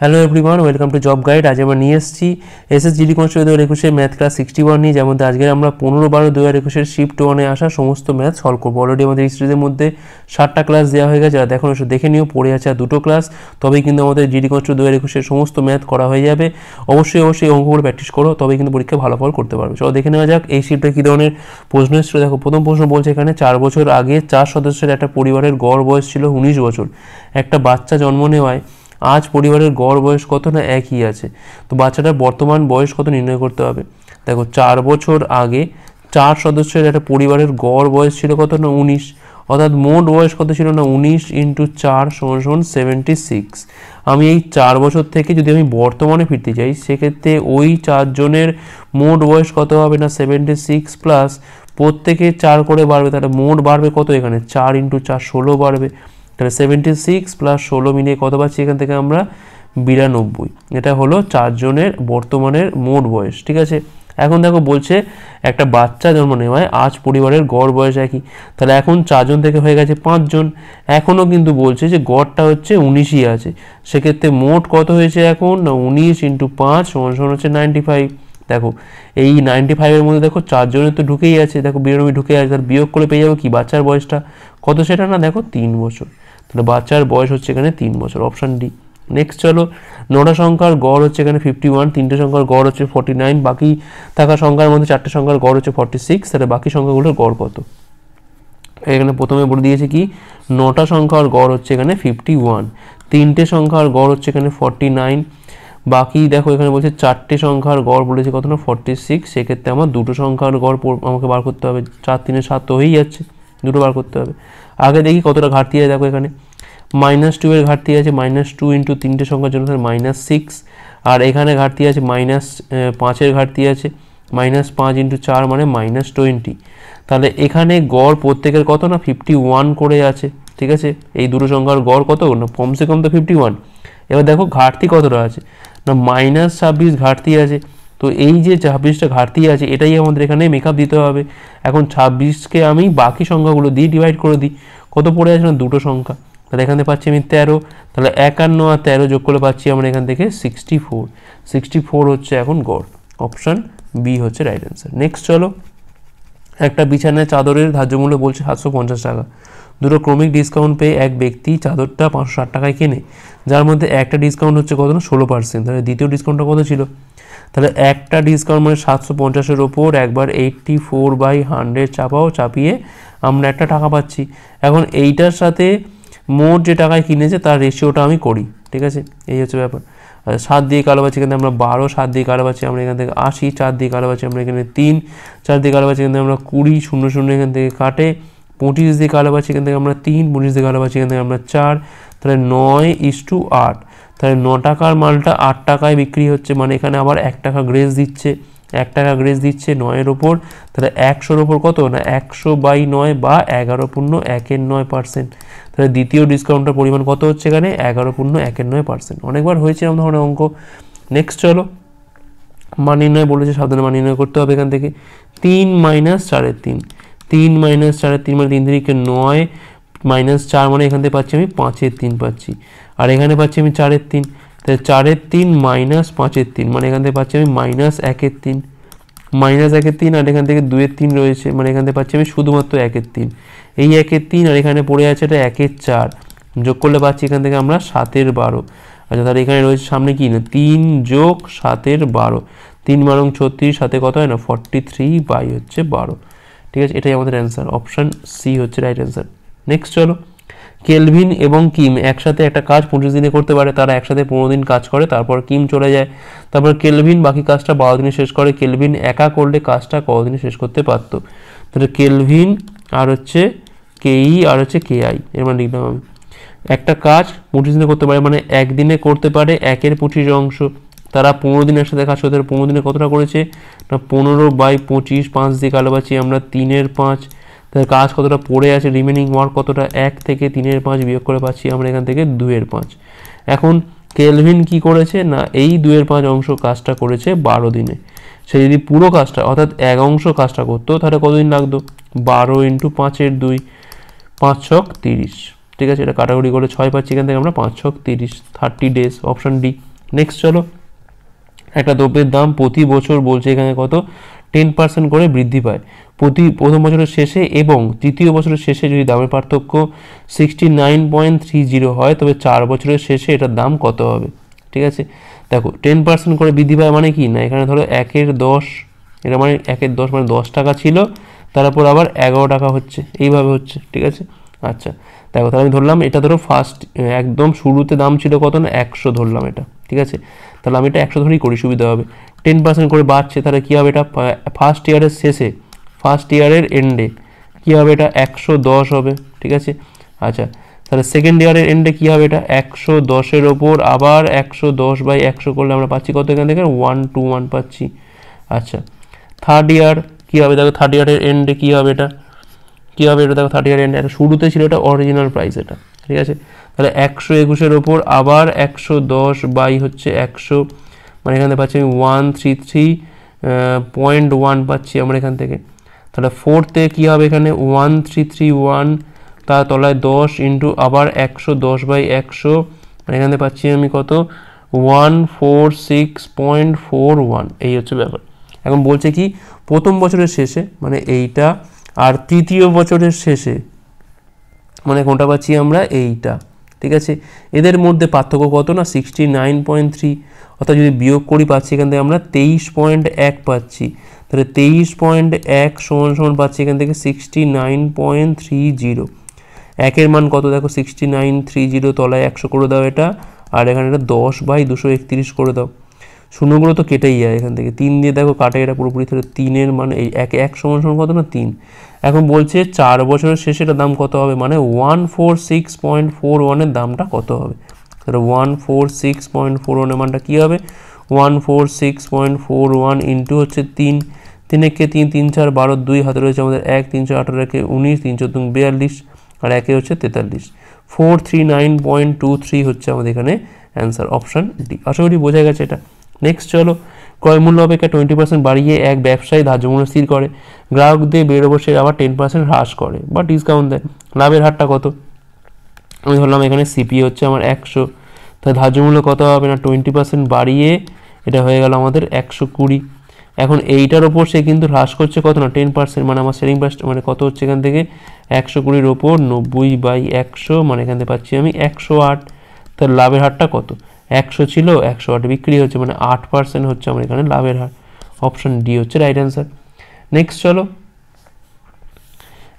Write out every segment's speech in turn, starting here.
hello everyone welcome to job guide আজ আমরা নিয়ে এসেছি এসএসজিডি কনস্টেবল দু হাজার একুশে ম্যাথ ক্লাস সিক্সটি ওয়ান নিয়ে যেমন আজকে আমরা পনেরো বারো দু হাজার একুশের শিফট ওয়ানে আসা সমস্ত ম্যাথ সলভ করবো অলরেডি আমাদের হিস্ট্রিদের মধ্যে সাতটা ক্লাস দেওয়া হয়ে গেছে যারা দেখো এসে দেখে নিও পড়ে আছে আর দুটো ক্লাস তবেই কিন্তু আমাদের জিডি কনস্টেবল দু হাজার একুশের সমস্ত ম্যাথ করা হয়ে যাবে অবশ্যই অবশ্যই অঙ্কগুলো প্র্যাকটিস করো তবেই কিন্তু পরীক্ষা ভালো ফল করতে পারবে চলো দেখে নেওয়া যাক এই শিফটে কী ধরনের প্রশ্ন এসেছিল দেখো প্রথম প্রশ্ন বলছে এখানে চার বছর আগে চার সদস্যের একটা পরিবারের গড় বয়স ছিল উনিশ বছর একটা বাচ্চা জন্ম নেওয়ায় আজ পরিবারের গড় বয়স কত না একই আছে তো বাচ্চাটার বর্তমান বয়স কত নির্ণয় করতে হবে দেখো চার বছর আগে চার সদস্যের একটা পরিবারের গড় বয়স ছিল কত না উনিশ অর্থাৎ মোট বয়স কত ছিল না উনিশ ইন্টু চার সমান সমান সেভেন্টি সিক্স আমি এই চার বছর থেকে যদি আমি বর্তমানে ফিরতে যাই সেক্ষেত্রে ওই চারজনের মোট বয়স কত হবে না সেভেন্টি সিক্স প্লাস প্রত্যেকে চার করে বাড়বে তাহলে মোট বাড়বে কত এখানে চার ইন্টু চার ষোলো বাড়বে তাহলে সেভেন্টি সিক্স প্লাস ষোলো মিলিয়ে কত পাচ্ছি এখান থেকে আমরা বিরানব্বই এটা হলো চারজনের বর্তমানের মোট বয়স ঠিক আছে এখন দেখো বলছে একটা বাচ্চা জন্ম নেওয়ায় আজ পরিবারের গড় বয়স একই তাহলে এখন চারজন থেকে হয়ে গেছে পাঁচজন এখনও কিন্তু বলছে যে গড়টা হচ্ছে উনিশই আছে সেক্ষেত্রে মোট কত হয়েছে এখন না উনিশ ইন্টু পাঁচ সমান সমান হচ্ছে নাইনটি ফাইভ দেখো এই নাইনটি ফাইভের মধ্যে দেখো চারজনের তো ঢুকেই আছে দেখো বিরানব্বই ঢুকে আছে তার বিয়োগ করে পেয়ে যাবো কি বাচ্চার বয়সটা কত সেটা না দেখো তিন বছর মানে বাচ্চার বয়স হচ্ছে এখানে তিন বছর অপশান ডি নেক্সট চলো নটা সংখ্যার গড় হচ্ছে এখানে ফিফটি ওয়ান তিনটে সংখ্যার গড় হচ্ছে ফর্টি নাইন বাকি থাকা সংখ্যার মধ্যে চারটে সংখ্যার গড় হচ্ছে ফর্টি সিক্স তাহলে বাকি সংখ্যাগুলোর গড় কত এখানে প্রথমে বলে দিয়েছে কি নটা সংখ্যার গড় হচ্ছে এখানে ফিফটি ওয়ান তিনটে সংখ্যার গড় হচ্ছে এখানে ফর্টি নাইন বাকি দেখো এখানে বলছে চারটে সংখ্যার গড় বলেছে কত না ফর্টি সিক্স সেক্ষেত্রে আমার দুটো সংখ্যার গড় আমাকে বার করতে হবে চার তিনে সাত তো হয়েই যাচ্ছে দুটো বার করতে হবে আগে দেখি কতটা ঘাটতি আছে দেখো এখানে মাইনাস টু এর ঘাটতি আছে মাইনাস টু ইন্টু তিনটে সংখ্যার জন্য তাহলে মাইনাস সিক্স আর এখানে ঘাটতি আছে মাইনাস পাঁচের ঘাটতি আছে মাইনাস পাঁচ ইন্টু চার মানে মাইনাস টোয়েন্টি তাহলে এখানে গড় প্রত্যেকের কত না ফিফটি ওয়ান করে আছে ঠিক আছে এই দুটো সংখ্যার গড় কত না কমসে কম তো ফিফটি ওয়ান এবার দেখো ঘাটতি কতটা আছে না মাইনাস ছাব্বিশ ঘাটতি আছে তো এই যে ছাব্বিশটা ঘাটতি আছে এটাই আমাদের এখানে মেকআপ দিতে হবে এখন ছাব্বিশকে আমি বাকি সংখ্যাগুলো দিয়ে ডিভাইড করে দিই কত পড়ে আছে না দুটো সংখ্যা তাহলে এখান থেকে পাচ্ছি আমি তেরো তাহলে একান্ন আর তেরো যোগ করে পাচ্ছি আমরা এখান থেকে সিক্সটি ফোর সিক্সটি ফোর হচ্ছে এখন গড় অপশান বি হচ্ছে রাইট অ্যান্সার নেক্সট চলো একটা বিছানায় চাদরের ধার্য মূল্য বলছে সাতশো পঞ্চাশ টাকা দুটো ক্রমিক ডিসকাউন্ট পেয়ে এক ব্যক্তি চাদরটা পাঁচশো ষাট টাকায় কেনে যার মধ্যে একটা ডিসকাউন্ট হচ্ছে কত না ষোলো পার্সেন্ট তাহলে দ্বিতীয় ডিসকাউন্টটা কত ছিল তাহলে একটা ডিসকাউন্ট মানে সাতশো পঞ্চাশের ওপর একবার এইটটি ফোর বাই হান্ড্রেড চাপাও চাপিয়ে আমরা একটা টাকা পাচ্ছি এখন এইটার সাথে মোট যে টাকায় কিনেছে তার রেশিওটা আমি করি ঠিক আছে এই হচ্ছে ব্যাপার আচ্ছা, সাত দিয়ে কালো বাছি কিন্তু আমরা বারো সাত দিয়ে কালো বাছি আমরা এখান থেকে আশি চার দিয়ে কালো বাছি আমরা এখানে তিন চার দিয়ে কালো বাছি এখান আমরা কুড়ি শূন্য শূন্য এখান থেকে কাটে পঁচিশ দিয়ে কালো বাছি এখান থেকে আমরা তিন পঁচিশ দিয়ে কালো বাছি এখান থেকে আমরা চার তাহলে নয় ইস টু আট তাহলে ন টাকার মালটা আট টাকায় বিক্রি হচ্ছে মানে এখানে আবার এক টাকা গ্রেস দিচ্ছে এক টাকা গ্রেস দিচ্ছে নয়ের ওপর তাহলে একশোর ওপর কত না একশো বাই নয় বা এগারো পূর্ণ একের নয় পার্সেন্ট তাহলে দ্বিতীয় ডিসকাউন্টের পরিমাণ কত হচ্ছে এখানে এগারো পূর্ণ একের নয় পার্সেন্ট অনেকবার হয়েছে আমার ধরনের অঙ্ক নেক্সট চলো মান নির্ণয় বলেছে সাধারণ মান নির্ণয় করতে হবে এখান থেকে তিন মাইনাস চারের তিন তিন মাইনাস চারের তিন মানে তিন তিরিকে নয় মাইনাস চার মানে এখান থেকে পাচ্ছি আমি পাঁচের তিন পাচ্ছি আর এখানে পাচ্ছি আমি চারের তিন তাহলে চারের তিন মাইনাস পাঁচের তিন মানে এখান থেকে পাচ্ছি আমি মাইনাস একের তিন মাইনাস একের তিন আর এখান থেকে দুয়ের তিন রয়েছে মানে এখান থেকে পাচ্ছি আমি শুধুমাত্র একের তিন এই একের তিন আর এখানে পড়ে আছে এটা একের চার যোগ করলে পাচ্ছি এখান থেকে আমরা সাতের বারো আচ্ছা তাহলে এখানে রয়েছে সামনে কি না তিন যোগ সাতের বারো তিন বারো ছত্রিশ সাথে কত হয় না ফর্টি থ্রি বাই হচ্ছে বারো ঠিক আছে এটাই আমাদের অ্যান্সার অপশান সি হচ্ছে রাইট অ্যান্সার নেক্সট চলো কেলভিন এবং কিম একসাথে একটা কাজ পঁচিশ দিনে করতে পারে তারা একসাথে পনেরো দিন কাজ করে তারপর কিম চলে যায় তারপর কেলভিন বাকি কাজটা বারো দিনে শেষ করে কেলভিন একা করলে কাজটা কদিনে শেষ করতে পারত তাহলে কেলভিন আর হচ্ছে কেই আর হচ্ছে কে আই এর মানে লিখলাম আমি একটা কাজ পঁচিশ দিনে করতে পারে মানে একদিনে করতে পারে একের পঁচিশ অংশ তারা পনেরো দিন একসাথে কাজ করতে পারে পনেরো দিনে কতটা করেছে না পনেরো বাই পঁচিশ পাঁচ দিয়ে কালো পাচ্ছি আমরা তিনের পাঁচ তাদের কাজ কতটা পড়ে আছে রিমেনিং ওয়ার্ক কতটা এক থেকে তিনের পাঁচ বিয়োগ করে পাচ্ছি আমরা এখান থেকে দুয়ের পাঁচ এখন কেলভিন কি করেছে না এই দুয়ের পাঁচ অংশ কাজটা করেছে বারো দিনে সে যদি পুরো কাজটা অর্থাৎ এক অংশ কাজটা করতো তাহলে কতদিন লাগতো বারো ইন্টু পাঁচের দুই পাঁচ ছক তিরিশ ঠিক আছে এটা কাটাকুটি করে ছয় পাচ্ছি এখান থেকে আমরা পাঁচ ছক তিরিশ thirty days option D next চলো একটা দ্রব্যের দাম প্রতি বছর বলছে এখানে কত টেন পার্সেন্ট করে বৃদ্ধি পায় প্রতি প্রথম বছরের শেষে এবং তৃতীয় বছরের শেষে যদি দামের পার্থক্য sixty nine point three zero হয় তবে চার বছরের শেষে এটার দাম কত হবে ঠিক আছে দেখো টেন পার্সেন্ট করে বৃদ্ধি পায় মানে কি না এখানে ধরো একের দশ এটা মানে একের দশ মানে দশ টাকা ছিল তারপর আবার এগারো টাকা হচ্ছে এইভাবে হচ্ছে ঠিক আছে আচ্ছা দেখো তাহলে আমি ধরলাম এটা ধরো ফার্স্ট একদম শুরুতে দাম ছিল কত না একশো ধরলাম এটা ঠিক আছে তাহলে আমি এটা একশো ধরেই করি সুবিধা হবে টেন পার্সেন্ট করে বাড়ছে তাহলে কী হবে এটা ফার্স্ট ইয়ারের শেষে ফার্স্ট ইয়ারের এন্ডে কী হবে এটা একশো দশ হবে ঠিক আছে আচ্ছা তাহলে সেকেন্ড ইয়ারের এন্ডে কী হবে এটা একশো দশের ওপর আবার একশো দশ বাই একশো করলে আমরা পাচ্ছি কত এখান থেকে ওয়ান টু ওয়ান পাচ্ছি আচ্ছা থার্ড ইয়ার কী হবে দেখো থার্ড ইয়ারের এন্ডে কী হবে এটা কী হবে এটা দেখো থার্টি নাইন এটা শুরুতে ছিল এটা অরিজিনাল প্রাইস এটা ঠিক আছে তাহলে একশো একুশের ওপর আবার একশো দশ বাই হচ্ছে একশো মানে এখানে পাচ্ছি আমি one three three point one পাচ্ছি আমরা এখান থেকে তাহলে ফোরতে কী হবে এখানে ওয়ান থ্রি থ্রি ওয়ান তার তলায় দশ ইন্টু আবার একশো দশ বাই একশো মানে এখানে পাচ্ছি আমি কত one four six point four one এই হচ্ছে ব্যাপার এখন বলছে কি প্রথম বছরের শেষে মানে এইটা আর তৃতীয় বছরের শেষে মানে কোনটা পাচ্ছি আমরা এইটা ঠিক আছে এদের মধ্যে পার্থক্য কত না সিক্সটি নাইন পয়েন্ট থ্রি অর্থাৎ যদি বিয়োগ করি পাচ্ছি এখান থেকে আমরা তেইশ পয়েন্ট এক পাচ্ছি তাহলে তেইশ পয়েন্ট এক সমান সমান পাচ্ছি এখান থেকে sixty nine point three zero একের মান কত দেখো সিক্সটি নাইন থ্রি জিরো তলায় একশো করে দাও এটা আর এখানে এটা দশ বাই দুশো একত্রিশ করে দাও শূন্যগুলো তো কেটেই যায় এখান থেকে তিন দিয়ে দেখো কাটে এটা পুরোপুরি তাহলে তিনের মানে এই এক এক সমান সমান কত না তিন এখন বলছে চার বছরের শেষে এটা দাম কত হবে মানে one four six point four ওয়ানের দামটা কত হবে তাহলে one four six point four ওয়ানের মানটা কী হবে one four six point four one into হচ্ছে তিন তিন একে তিন তিন চার বারো দুই হাতে রয়েছে আমাদের এক তিনশো আঠারো একে উনিশ তিনশো দুই বিয়াল্লিশ আর একে হচ্ছে তেতাল্লিশ four three nine point two three হচ্ছে আমাদের এখানে অ্যান্সার অপশান ডি আশা করি বোঝা গেছে এটা নেক্সট চলো ক্রয়মূল্য অপেক্ষা টোয়েন্টি পার্সেন্ট বাড়িয়ে এক ব্যবসায়ী ধার্য মূল্য স্থির করে গ্রাহকদের বেরোবসে আবার টেন পার্সেন্ট হ্রাস করে বা ডিসকাউন্ট দেয় লাভের হারটা কত আমি ধরলাম এখানে সিপি e হচ্ছে আমার একশো তাই ধার্য মূল্য কত হবে না টোয়েন্টি পার্সেন্ট বাড়িয়ে এটা হয়ে গেল আমাদের একশো কুড়ি এখন এইটার ওপর সে কিন্তু হ্রাস করছে কত না টেন পার্সেন্ট মানে আমার সেলিং প্রাইস মানে কত হচ্ছে এখান থেকে একশো কুড়ির ওপর নব্বই বাই একশো মানে এখান থেকে পাচ্ছি আমি একশো আট তার লাভের হারটা কত একশো ছিল একশো আট বিক্রি হচ্ছে মানে আট পার্সেন্ট হচ্ছে আমার এখানে লাভের হার অপশন ডি হচ্ছে রাইট অ্যান্সার নেক্সট চলো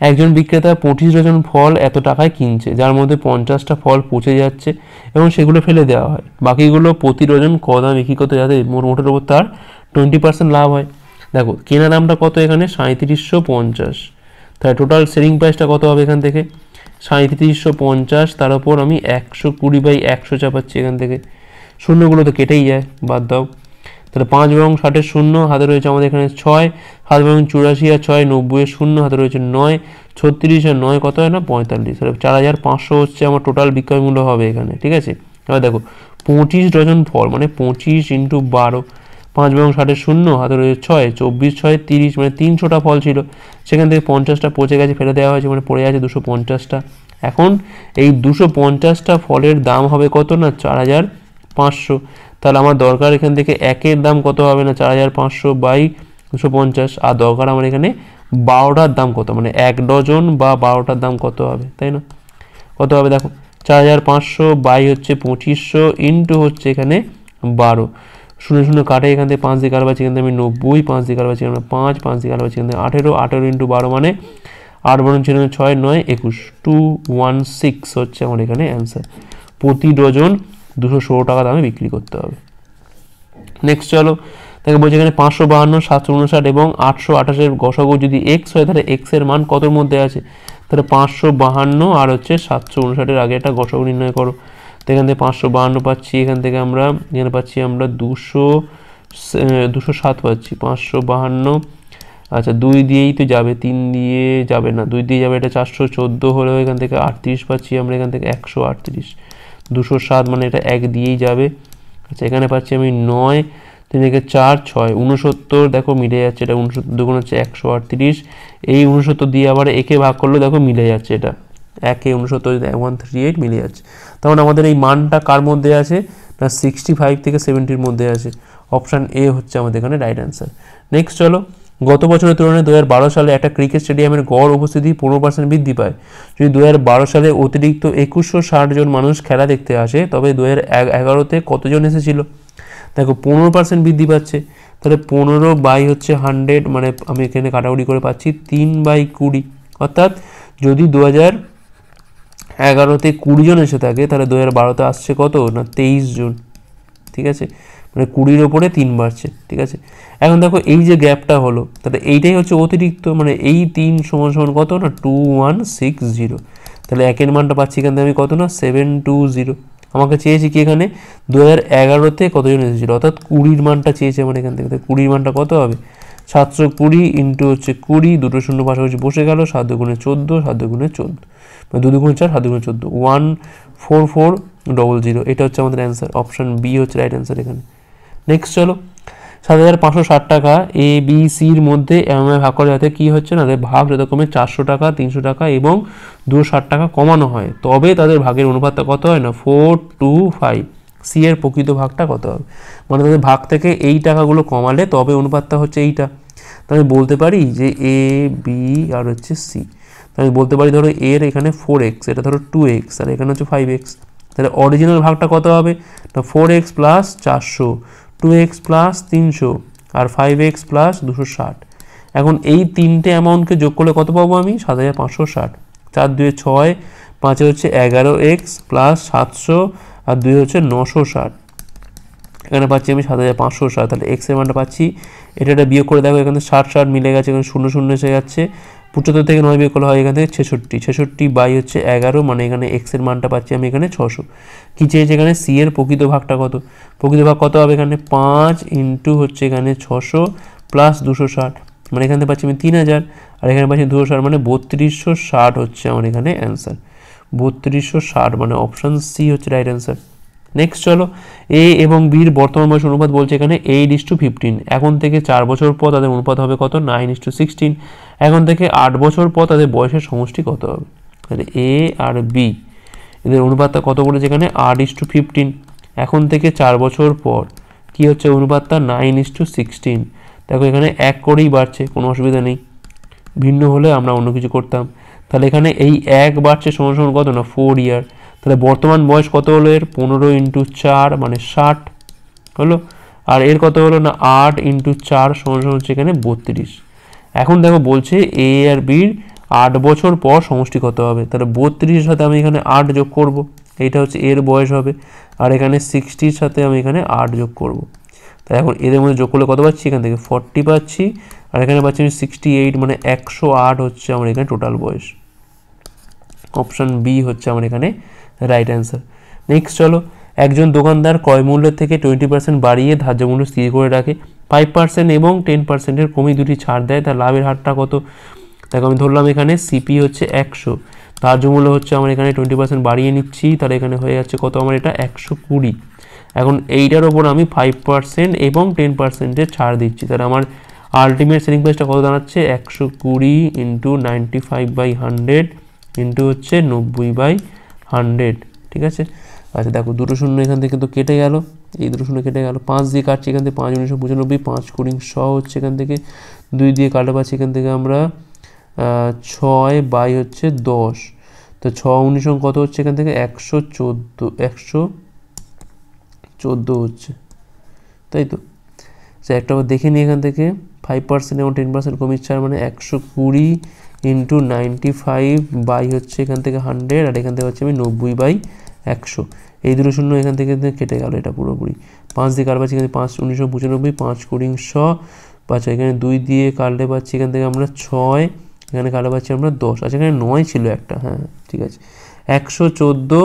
একজন বিক্রেতা পঁচিশ ডজন ফল এত টাকায় কিনছে যার মধ্যে পঞ্চাশটা ফল পচে যাচ্ছে এবং সেগুলো ফেলে দেওয়া হয় বাকিগুলো প্রতি ডজন কদাম একই কত যাতে মোটের ওপর তার টোয়েন্টি পার্সেন্ট লাভ হয় দেখো কেনা দামটা কত এখানে সাঁত্রিশশো পঞ্চাশ তাই টোটাল সেলিং প্রাইসটা কত হবে এখান থেকে সাঁত্রিশশো পঞ্চাশ তার উপর আমি একশো কুড়ি বাই একশো চাপাচ্ছি এখান থেকে শূন্যগুলো তো কেটেই যায় বাদ দাও তাহলে পাঁচ বরং ষাটের শূন্য হাতে রয়েছে আমাদের এখানে ছয় সাত বং চুরাশি আর ছয় নব্বইয়ের শূন্য হাতে রয়েছে নয় ছত্রিশ আর নয় কত হয় না পঁয়তাল্লিশ তাহলে চার হাজার পাঁচশো হচ্ছে আমার টোটাল বিক্রয় মূল্য হবে এখানে ঠিক আছে এবার দেখো পঁচিশ ডজন ফল মানে পঁচিশ ইন্টু বারো পাঁচ বরং ষাটের শূন্য হাতে রয়েছে ছয় চব্বিশ ছয় তিরিশ মানে তিনশোটা ফল ছিল সেখান থেকে পঞ্চাশটা পচে গেছে ফেলে দেওয়া হয়েছে মানে পড়ে আছে দুশো পঞ্চাশটা এখন এই দুশো পঞ্চাশটা ফলের দাম হবে কত না চার হাজার পাঁচশো তাহলে আমার দরকার এখান থেকে একের দাম কত হবে না চার হাজার পাঁচশো বাই দুশো পঞ্চাশ আর দরকার আমার এখানে বারোটার দাম কত মানে এক ডজন বা বারোটার দাম কত হবে তাই না কত হবে দেখো চার হাজার পাঁচশো বাই হচ্ছে পঁচিশশো ইন্টু হচ্ছে এখানে বারো শূন্য শূন্য কাটে এখান থেকে পাঁচ দিয়ে কাটবার সেখান থেকে আমি নব্বই পাঁচ দিয়ে কাটবার সেখানে পাঁচ পাঁচ দিয়ে কাটবার সেখান থেকে আঠেরো আঠেরো ইন্টু বারো মানে আট বরং ছিল ছয় নয় একুশ টু ওয়ান সিক্স হচ্ছে আমার এখানে অ্যান্সার প্রতি ডজন দুশো ষোলো টাকা দামে বিক্রি করতে হবে নেক্সট চলো তাকে বলছে এখানে পাঁচশো বাহান্ন সাতশো উনষাট এবং আটশো আঠাশের গসাগু যদি এক্স হয় তাহলে এক্সের মান কতর মধ্যে আছে তাহলে পাঁচশো বাহান্ন আর হচ্ছে সাতশো উনষাটের আগে একটা গসাগু নির্ণয় করো তো এখান থেকে পাঁচশো বাহান্ন পাচ্ছি এখান থেকে আমরা এখানে পাচ্ছি আমরা দুশো দুশো সাত পাচ্ছি পাঁচশো বাহান্ন আচ্ছা দুই দিয়েই তো যাবে তিন দিয়ে যাবে না দুই দিয়ে যাবে এটা চারশো চোদ্দো হলেও এখান থেকে আটত্রিশ পাচ্ছি আমরা এখান থেকে একশো আটত্রিশ দুশো সাত মানে এটা এক দিয়েই যাবে আচ্ছা এখানে পাচ্ছি আমি নয় তিন থেকে চার ছয় উনসত্তর দেখো মিলে যাচ্ছে এটা উনসত্তর দুগুণ হচ্ছে একশো আটত্রিশ এই উনসত্তর দিয়ে আবার একে ভাগ করলে দেখো মিলে যাচ্ছে এটা একে উনসত্তর ওয়ান থ্রি এইট মিলে যাচ্ছে তখন আমাদের এই মানটা কার মধ্যে আছে না সিক্সটি ফাইভ থেকে সেভেন্টির মধ্যে আছে অপশান এ হচ্ছে আমাদের এখানে রাইট অ্যান্সার নেক্সট চলো গত বছরের তুলনায় দু হাজার বারো সালে একটা ক্রিকেট স্টেডিয়ামের গড় উপস্থিতি পনেরো পার্সেন্ট বৃদ্ধি পায় যদি দু হাজার বারো সালে অতিরিক্ত একুশশো ষাট জন মানুষ খেলা দেখতে আসে তবে দু হাজার এগারোতে কতজন এসেছিল দেখো পনেরো পার্সেন্ট বৃদ্ধি পাচ্ছে তাহলে পনেরো বাই হচ্ছে হান্ড্রেড মানে আমি এখানে কাটাকুটি করে পাচ্ছি তিন বাই কুড়ি অর্থাৎ যদি দু হাজার এগারোতে কুড়ি জন এসে থাকে তাহলে দু হাজার বারোতে আসছে কত না তেইশ জন ঠিক আছে মানে কুড়ির ওপরে তিন বাড়ছে ঠিক আছে এখন দেখো এই যে গ্যাপটা হলো তাহলে এইটাই হচ্ছে অতিরিক্ত মানে এই তিন সমান সমান কত না টু ওয়ান সিক্স জিরো তাহলে একের মানটা পাচ্ছি এখান থেকে আমি কত না সেভেন টু জিরো আমাকে চেয়েছি কি এখানে দু হাজার এগারোতে কতজন এসেছিলো অর্থাৎ কুড়ির মানটা চেয়েছে আমার এখান থেকে কুড়ির মানটা কত হবে সাতশো কুড়ি ইন্টু হচ্ছে কুড়ি দুটো শূন্য পাশাপাশি বসে গেল সাত দুগুণে চোদ্দো সাত দুগুণে চোদ্দো মানে দু দুগুণ চার সাত দুগুণে চোদ্দো one four four double zero এটা হচ্ছে আমাদের অ্যান্সার অপশান বি হচ্ছে রাইট অ্যান্সার এখানে নেক্সট চলো সাত হাজার পাঁচশো ষাট টাকা এ বি সির মধ্যে এমনভাবে ভাগ করে যাতে কী হচ্ছে না তাদের ভাগ যথাক্রমে চারশো টাকা তিনশো টাকা এবং দুশো ষাট টাকা কমানো হয় তবে তাদের ভাগের অনুপাতটা কত হয় না ফোর টু ফাইভ সি এর প্রকৃত ভাগটা কত হবে মানে তাদের ভাগ থেকে এই টাকাগুলো কমালে তবে অনুপাতটা হচ্ছে এইটা তাহলে বলতে পারি যে এ বি আর হচ্ছে সি তাহলে বলতে পারি ধরো এর এখানে ফোর এক্স এটা ধরো টু এক্স আর এখানে হচ্ছে ফাইভ এক্স তাহলে অরিজিনাল ভাগটা কত হবে তা ফোর এক্স প্লাস চারশো টু এক্স প্লাস তিনশো আর ফাইভ এক্স প্লাস দুশো ষাট এখন এই তিনটে অ্যামাউন্টকে যোগ করলে কত পাবো আমি সাত হাজার পাঁচশো ষাট চার দুয়ে ছয় পাঁচে হচ্ছে এগারো এক্স প্লাস সাতশো আর দুই হচ্ছে নশো ষাট এখানে পাচ্ছি আমি সাত হাজার পাঁচশো ষাট তাহলে এক্স এর পাচ্ছি এটা বিয়োগ করে দেখো এখানে ষাট ষাট মিলে গেছে এখানে শূন্য শূন্য এসে যাচ্ছে পঁচাত্তর থেকে নয় বের করলে হয় এখান থেকে ছেষট্টি ছেষট্টি বাই হচ্ছে এগারো মানে এখানে এক্সের মানটা পাচ্ছি আমি এখানে ছশো কি চেয়েছে এখানে সি এর প্রকৃত ভাগটা কত প্রকৃত ভাগ কত হবে এখানে পাঁচ ইন্টু হচ্ছে এখানে ছশো প্লাস দুশো ষাট মানে এখান থেকে পাচ্ছি আমি তিন হাজার আর এখানে পাচ্ছি দুশো ষাট মানে বত্রিশশো ষাট হচ্ছে আমার এখানে অ্যান্সার বত্রিশশো ষাট মানে অপশান সি হচ্ছে রাইট অ্যান্সার নেক্সট চলো এ এবং বির বর্তমান বয়স অনুপাত বলছে এখানে এইট ইস টু ফিফটিন এখন থেকে চার বছর পর তাদের অনুপাত হবে কত নাইন ইস টু সিক্সটিন এখন থেকে আট বছর পর তাদের বয়সের সমষ্টি কত হবে তাহলে এ আর বি এদের অনুপাতটা কত বলেছে এখানে আট ইস টু ফিফটিন এখন থেকে চার বছর পর কি হচ্ছে অনুপাতটা নাইন ইস টু সিক্সটিন দেখো এখানে এক করেই বাড়ছে কোনো অসুবিধা নেই ভিন্ন হলে আমরা অন্য কিছু করতাম তাহলে এখানে এই এক বাড়ছে সমান সমান কত না ফোর ইয়ার তাহলে বর্তমান বয়স কত হলো এর পনেরো ইন্টু চার মানে ষাট হলো আর এর কত হলো না আট ইন্টু চার সমান সমান হচ্ছে এখানে বত্রিশ এখন দেখো বলছে এ আর বির আট বছর পর সমষ্টি কত হবে তাহলে বত্রিশের সাথে আমি এখানে আট যোগ করব এইটা হচ্ছে এর বয়স হবে আর এখানে সিক্সটির সাথে আমি এখানে আট যোগ করব তাই এখন এদের মধ্যে যোগ করলে কত পাচ্ছি এখান থেকে ফর্টি পাচ্ছি আর এখানে পাচ্ছি আমি সিক্সটি এইট মানে একশো আট হচ্ছে আমার এখানে টোটাল বয়স অপশান বি হচ্ছে আমার এখানে রাইট অ্যান্সার নেক্সট চলো একজন দোকানদার ক্রয় মূল্যের থেকে টোয়েন্টি পার্সেন্ট বাড়িয়ে ধার্য মূল্য স্থির করে রাখে ফাইভ পার্সেন্ট এবং টেন পার্সেন্টের কমে দুটি ছাড় দেয় তার লাভের হারটা কত দেখো আমি ধরলাম এখানে সিপি হচ্ছে একশো ধার্য মূল্য হচ্ছে আমার এখানে টোয়েন্টি পার্সেন্ট বাড়িয়ে নিচ্ছি তাহলে এখানে হয়ে যাচ্ছে কত আমার এটা একশো কুড়ি এখন এইটার ওপর আমি ফাইভ পার্সেন্ট এবং টেন পার্সেন্টের ছাড় দিচ্ছি তাহলে আমার আলটিমেট সেলিং প্রাইসটা কত দাঁড়াচ্ছে একশো কুড়ি into ninety five by hundred into হচ্ছে নব্বই বাই হান্ড্রেড ঠিক আছে আচ্ছা দেখো দুটো শূন্য এখান থেকে কিন্তু কেটে গেল এই দুটো শূন্য কেটে গেল পাঁচ দিয়ে কাটছি এখান থেকে পাঁচ উনিশশো পঁচানব্বই পাঁচ কুড়ি শ হচ্ছে এখান থেকে দুই দিয়ে কাটা পাচ্ছি এখান থেকে আমরা ছয় বাই হচ্ছে দশ তো ছ উনিশ কত হচ্ছে এখান থেকে একশো চোদ্দো একশো চোদ্দো হচ্ছে তাই তো আচ্ছা, একটা দেখে নিই এখান থেকে ফাইভ পার্সেন্ট এবং টেন পার্সেন্ট কমিয়ে ছাড় মানে একশো কুড়ি ইন্টু নাইনটি ফাইভ বাই হচ্ছে এখান থেকে হান্ড্রেড আর এখান থেকে হচ্ছে আমি নব্বই বাই একশো এই দুটো শূন্য এখান থেকে কেটে গেল এটা পুরোপুরি পাঁচ দিয়ে কার পাচ্ছি এখানে পাঁচ উনিশশো পঁচানব্বই পাঁচ কুড়ি শ আচ্ছা এখানে দুই দিয়ে কাটলে পাচ্ছি এখান থেকে আমরা ছয় এখানে কাটলে পাচ্ছি আমরা দশ আচ্ছা এখানে নয় ছিল একটা হ্যাঁ ঠিক আছে একশো চোদ্দো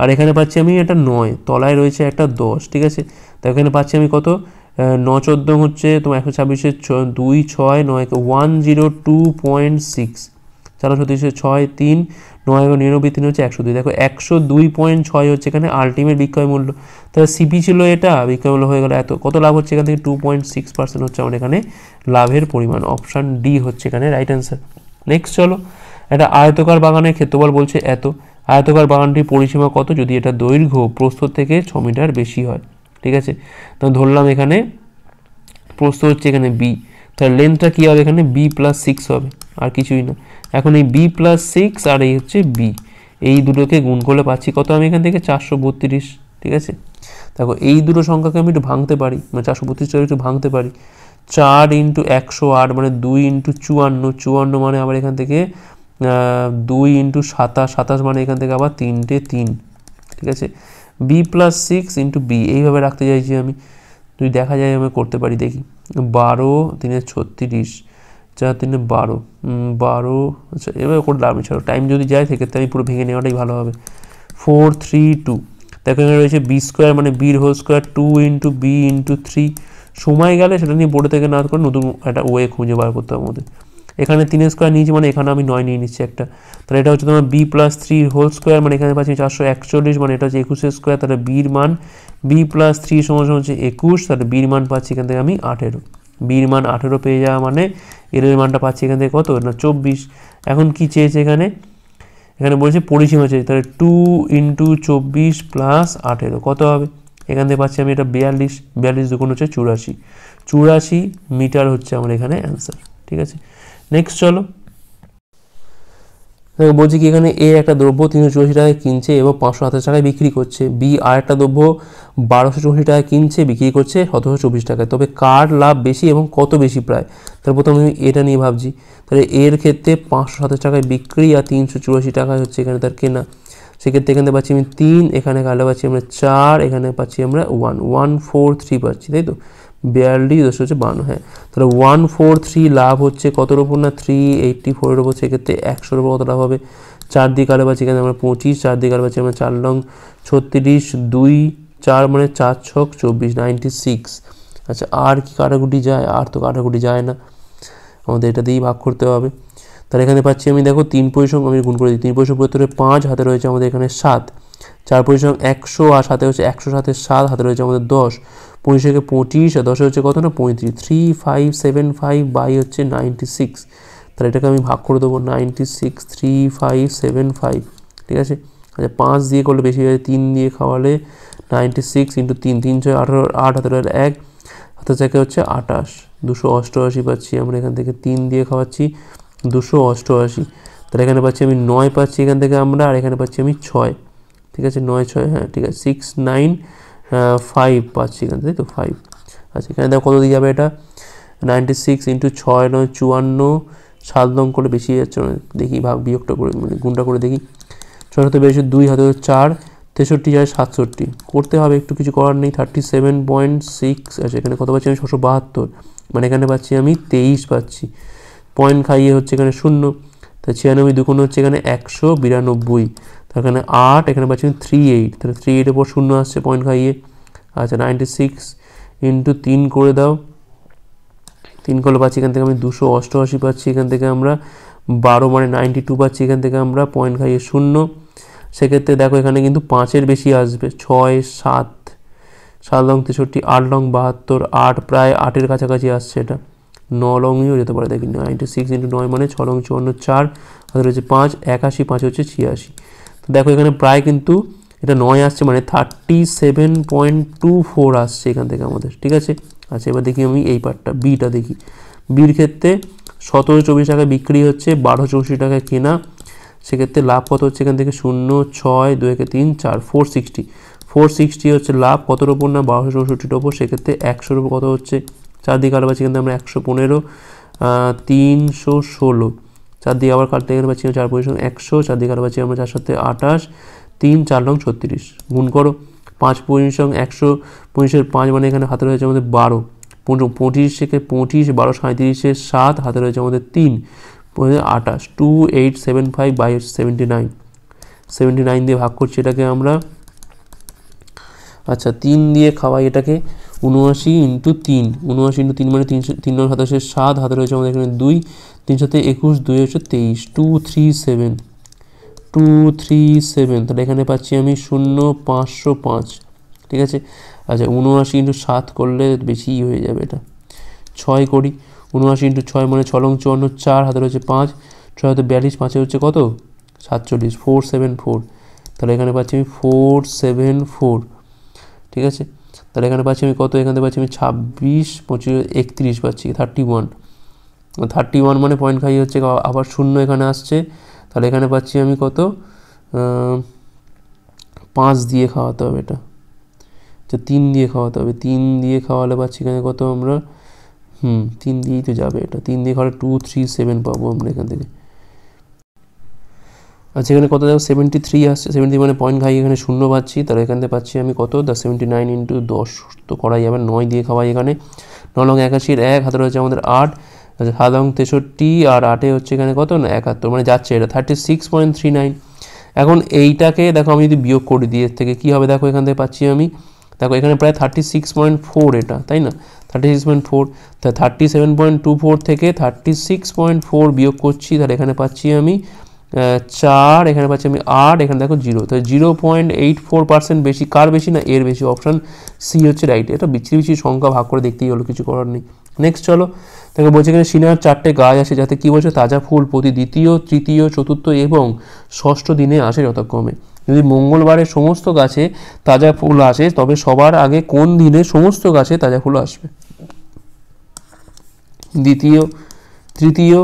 আর এখানে পাচ্ছি আমি একটা নয় তলায় রয়েছে একটা দশ ঠিক আছে তো এখানে পাচ্ছি আমি কত ন চোদ্দো হচ্ছে তোমার একশো ছাব্বিশের ছ দুই ছয় নয় one zero two point six চারো ছত্রিশে ছয় তিন নয় এবং নিরানব্বই তিন হচ্ছে একশো দুই দেখো একশো দুই পয়েন্ট ছয় হচ্ছে এখানে আলটিমেট বিক্রয় মূল্য তাহলে সিপি ছিল এটা বিক্রয় মূল্য হয়ে গেল এত কত লাভ হচ্ছে এখান থেকে টু পয়েন্ট সিক্স পার্সেন্ট হচ্ছে আমাদের এখানে লাভের পরিমাণ অপশান ডি হচ্ছে এখানে রাইট অ্যান্সার নেক্সট চলো এটা আয়তকার বাগানের ক্ষেত্রফল বলছে এত আয়তকার বাগানটির পরিসীমা কত যদি এটা দৈর্ঘ্য প্রস্থ থেকে ছ মিটার বেশি হয় ঠিক আছে তো ধরলাম এখানে প্রস্থ হচ্ছে এখানে বি তাহলে লেন্থটা কী হবে এখানে বি প্লাস সিক্স হবে আর কিছুই না এখন এই বি প্লাস সিক্স আর এই হচ্ছে বি এই দুটোকে গুণ করলে পাচ্ছি কত আমি এখান থেকে চারশো বত্রিশ ঠিক আছে দেখো এই দুটো সংখ্যাকে আমি একটু ভাঙতে পারি মানে চারশো বত্রিশটাকে একটু ভাঙতে পারি চার ইন্টু একশো আট মানে দুই ইন্টু চুয়ান্ন চুয়ান্ন মানে আবার এখান থেকে দুই ইন্টু সাতাশ সাতাশ মানে এখান থেকে আবার তিনটে তিন ঠিক আছে B plus six into B এইভাবে রাখতে চাইছি আমি যদি দেখা যায় আমি করতে পারি দেখি বারো তিনে ছত্রিশ চার তিনে বারো বারো আচ্ছা এভাবে করে লাভ ছাড়ো টাইম যদি যায় সেক্ষেত্রে আমি পুরো ভেঙে নেওয়াটাই ভালো হবে ফোর থ্রি টু দেখো এখানে রয়েছে বি স্কোয়ার মানে বির whole square two into B into three সময় গেলে সেটা নিয়ে বোর্ডে থেকে না করে নতুন একটা ওয়ে খুঁজে বার করতে হবে আমাদের এখানে তিন স্কোয়ার নিয়েছি মানে এখানে আমি নয় নিয়ে নিচ্ছি একটা তাহলে এটা হচ্ছে তোমার B plus three whole square মানে এখানে পাচ্ছি চারশো একচল্লিশ মানে এটা হচ্ছে একুশের স্কোয়ার তাহলে বির মান বি প্লাস থ্রি সমান হচ্ছে একুশ তাহলে বির মান পাচ্ছি এখান থেকে আমি আঠেরো বির মান আঠেরো পেয়ে যাওয়া মানে এর মানটা পাচ্ছি এখান থেকে কত না চব্বিশ এখন কি চেয়েছে এখানে এখানে বলছি পরিসীমা চেয়েছে তাহলে টু ইন্টু চব্বিশ প্লাস আঠেরো কত হবে এখান থেকে পাচ্ছি আমি এটা বিয়াল্লিশ বিয়াল্লিশ দুগুণ হচ্ছে চুরাশি চুরাশি মিটার হচ্ছে আমার এখানে অ্যান্সার ঠিক আছে নেক্সট চলো বলছি কি এখানে এ একটা দ্রব্য তিনশো চুরাশি টাকায় কিনছে এবং পাঁচশো সাতাশ টাকায় বিক্রি করছে বি আর একটা দ্রব্য বারোশো চৌষট্টি টাকায় কিনছে বিক্রি করছে সতেরোশো চব্বিশ টাকায় তবে কার লাভ বেশি এবং কত বেশি প্রায় তার প্রথমে আমি এটা নিয়ে ভাবছি তাহলে এর ক্ষেত্রে পাঁচশো সাতাশ টাকায় বিক্রি আর তিনশো চুরাশি টাকায় হচ্ছে এখানে তার কেনা সেক্ষেত্রে এখানে পাচ্ছি আমি তিন এখানে কাটলে পাচ্ছি আমরা চার এখানে পাচ্ছি আমরা ওয়ান ওয়ান ফোর থ্রি পাচ্ছি তাই তো বিয়াল্লিশ দশ হচ্ছে বান্ন হ্যাঁ তাহলে ওয়ান ফোর থ্রি লাভ হচ্ছে কতর ওপর না থ্রি এইটটি ফোরের ওপর সেক্ষেত্রে একশোর ওপর কত লাভ হবে চার দিক আলো পাচ্ছি এখানে আমরা পঁচিশ চার দিক আলো পাচ্ছি আমরা চার লং ছত্রিশ দুই চার মানে চার ছক চব্বিশ নাইনটি সিক্স আচ্ছা আর কি কাটাকুটি যায় আর তো কাটাকুটি যায় না আমাদের এটা দিয়েই ভাগ করতে হবে তাহলে এখানে পাচ্ছি আমি দেখো তিন পয়সা আমি গুণ করে দিই তিন পয়সা পঁয়ত্তরে পাঁচ হাতে রয়েছে আমাদের এখানে সাত চার পরিসং একশো আর সাথে হচ্ছে একশো সাথে সাত হাতে রয়েছে আমাদের দশ পঁচিশকে পঁচিশ আর দশে হচ্ছে কত না পঁয়ত্রিশ three five seven five by হচ্ছে নাইনটি সিক্স তাহলে এটাকে আমি ভাগ করে দেবো ninety six three five seven five ঠিক আছে আচ্ছা পাঁচ দিয়ে করলে বেশি হয়ে তিন দিয়ে খাওয়ালে নাইনটি সিক্স ইন্টু তিন তিন ছয় আঠারো আট হাতের এক হাতে চাকে হচ্ছে আটাশ দুশো অষ্টআশি পাচ্ছি আমরা এখান থেকে তিন দিয়ে খাওয়াচ্ছি দুশো অষ্টআশি তাহলে এখানে পাচ্ছি আমি নয় পাচ্ছি এখান থেকে আমরা আর এখানে পাচ্ছি আমি ছয় ঠিক আছে নয় ছয় হ্যাঁ ঠিক আছে সিক্স নাইন ফাইভ পাচ্ছি এখানে তাই তো ফাইভ আচ্ছা এখানে দেখো কত দিয়ে যাবে এটা নাইনটি সিক্স ইন্টু ছয় নয় চুয়ান্ন সাত দম করে বেশি যাচ্ছে মানে দেখি ভাগ বিয়োগটা করে মানে গুণটা করে দেখি ছয় হাতে বেশি দুই হাতে চার তেষট্টি যায় সাতষট্টি করতে হবে একটু কিছু করার নেই থার্টি সেভেন পয়েন্ট সিক্স আচ্ছা এখানে কত পাচ্ছি আমি ছশো বাহাত্তর মানে এখানে পাচ্ছি আমি তেইশ পাচ্ছি পয়েন্ট খাইয়ে হচ্ছে এখানে শূন্য তা ছিয়ানব্বই দুগুণ হচ্ছে এখানে একশো বিরানব্বই এখানে আট এখানে পাচ্ছেন থ্রি এইট তাহলে থ্রি এইটের পর শূন্য আসছে পয়েন্ট খাইয়ে আচ্ছা নাইনটি সিক্স ইন্টু তিন করে দাও তিন করলে পাচ্ছি এখান থেকে আমি দুশো অষ্টআশি পাচ্ছি এখান থেকে আমরা বারো মানে নাইনটি টু পাচ্ছি এখান থেকে আমরা পয়েন্ট খাইয়ে শূন্য সেক্ষেত্রে দেখো এখানে কিন্তু পাঁচের বেশি আসবে ছয় সাত সাত লং তেষট্টি আট লং বাহাত্তর আট প্রায় আটের কাছাকাছি আসছে এটা ন লংয়েও যেতে পারে দেখি নাইনটি সিক্স ইন্টু নয় মানে ছ লং চুয়ান্ন চার হচ্ছে পাঁচ একাশি পাঁচ হচ্ছে ছিয়াশি দেখো এখানে প্রায় কিন্তু এটা নয় আসছে মানে thirty seven point two four আসছে এখান থেকে আমাদের ঠিক আছে আচ্ছা এবার দেখি আমি এই পার্টটা বিটা দেখি বির ক্ষেত্রে সতেরো চব্বিশ টাকায় বিক্রি হচ্ছে বারো চৌষট্টি টাকায় কেনা সেক্ষেত্রে লাভ কত হচ্ছে এখান থেকে শূন্য ছয় দুই একে তিন চার ফোর সিক্সটি ফোর সিক্সটি হচ্ছে লাভ কতর ওপর না বারোশো চৌষট্টির ওপর সেক্ষেত্রে একশোর ওপর কত হচ্ছে চারদিকে আলো পাচ্ছি থেকে আমরা একশো পনেরো তিনশো ষোলো চার দিয়ে আবার কাটতে গেলে পাচ্ছি চার পঁচিশ একশো চার দিকে পাচ্ছি আমরা চার সাথে আঠাশ তিন চার রং ছত্রিশ গুণ করো পাঁচ পঁচিশ সঙ্গে একশো পঁচিশের পাঁচ মানে এখানে হাতে রয়েছে আমাদের বারো পনেরো পঁচিশ থেকে পঁচিশ বারো সাঁত্রিশে সাত হাতে রয়েছে আমাদের তিন আঠাশ two eight seven five by seventy nine seventy nine দিয়ে ভাগ করছি এটাকে আমরা আচ্ছা তিন দিয়ে খাওয়াই এটাকে উনআশি ইন্টু তিন উনআশি ইন্টু তিন মানে তিনশো তিন নয় সাতাশের সাত হাতে রয়েছে আমাদের এখানে দুই তিনশোতে একুশ দুই হচ্ছে তেইশ two three seven two three seven তাহলে এখানে পাচ্ছি আমি শূন্য পাঁচশো পাঁচ ঠিক আছে আচ্ছা উনআশি ইন্টু সাত করলে বেশি হয়ে যাবে এটা ছয় করি উনআশি ইন্টু ছয় মানে ছলং চুয়ান্ন চার হাতে রয়েছে পাঁচ ছয় হাতে বিয়াল্লিশ পাঁচে হচ্ছে কত সাতচল্লিশ ফোর সেভেন ফোর তাহলে এখানে পাচ্ছি আমি ফোর সেভেন ফোর ঠিক আছে তাহলে এখানে পাচ্ছি আমি কত এখানে পাচ্ছি আমি ছাব্বিশ পঁচিশ একত্রিশ পাচ্ছি থার্টি ওয়ান থার্টি ওয়ান মানে পয়েন্ট খাই হচ্ছে আবার শূন্য এখানে আসছে তাহলে এখানে পাচ্ছি আমি কত পাঁচ দিয়ে খাওয়াতে হবে এটা তো আচ্ছা, তিন দিয়ে খাওয়াতে হবে তিন দিয়ে খাওয়ালে পাচ্ছি এখানে কত আমরা হুম তিন দিয়েই তো যাবে এটা তিন দিয়ে খাওয়ালে টু থ্রি সেভেন পাবো আমরা এখান থেকে আচ্ছা এখানে কত দেখো সেভেন্টি থ্রি আসছে সেভেন্টি মানে পয়েন্ট খাই এখানে শূন্য পাচ্ছি তাহলে এখান থেকে পাচ্ছি আমি কত দা সেভেন্টি নাইন ইন্টু দশ তো করাই যাবে নয় দিয়ে খাওয়াই এখানে ন লং একাশির এক হাতে রয়েছে আমাদের আট আচ্ছা সাত লং তেষট্টি আর আটে হচ্ছে এখানে কত না একাত্তর মানে যাচ্ছে এটা thirty six point three nine এখন এইটাকে দেখো আমি যদি বিয়োগ করি দিয়ে থেকে কী হবে দেখো এখান থেকে পাচ্ছি আমি দেখো এখানে প্রায় থার্টি সিক্স পয়েন্ট ফোর এটা তাই না থার্টি সিক্স পয়েন্ট ফোর তা thirty seven point two four থেকে থার্টি সিক্স পয়েন্ট ফোর বিয়োগ করছি তাহলে এখানে পাচ্ছি আমি চার এখানে পাচ্ছি আমি আট এখানে দেখো জিরো তো zero point eight four percent বেশি কার বেশি না এর বেশি অপশান সি হচ্ছে রাইট এটা বিচ্ছিরি বিচ্ছিরি সংখ্যা ভাগ করে দেখতেই হলো কিছু করার নেই নেক্সট চলো তাকে বলছে এখানে সিনার চারটে গাছ আছে যাতে কী বলছে তাজা ফুল প্রতি দ্বিতীয় তৃতীয় চতুর্থ এবং ষষ্ঠ দিনে আসে যথাক্রমে যদি মঙ্গলবারে সমস্ত গাছে তাজা ফুল আসে তবে সবার আগে কোন দিনে সমস্ত গাছে তাজা ফুল আসবে দ্বিতীয় তৃতীয়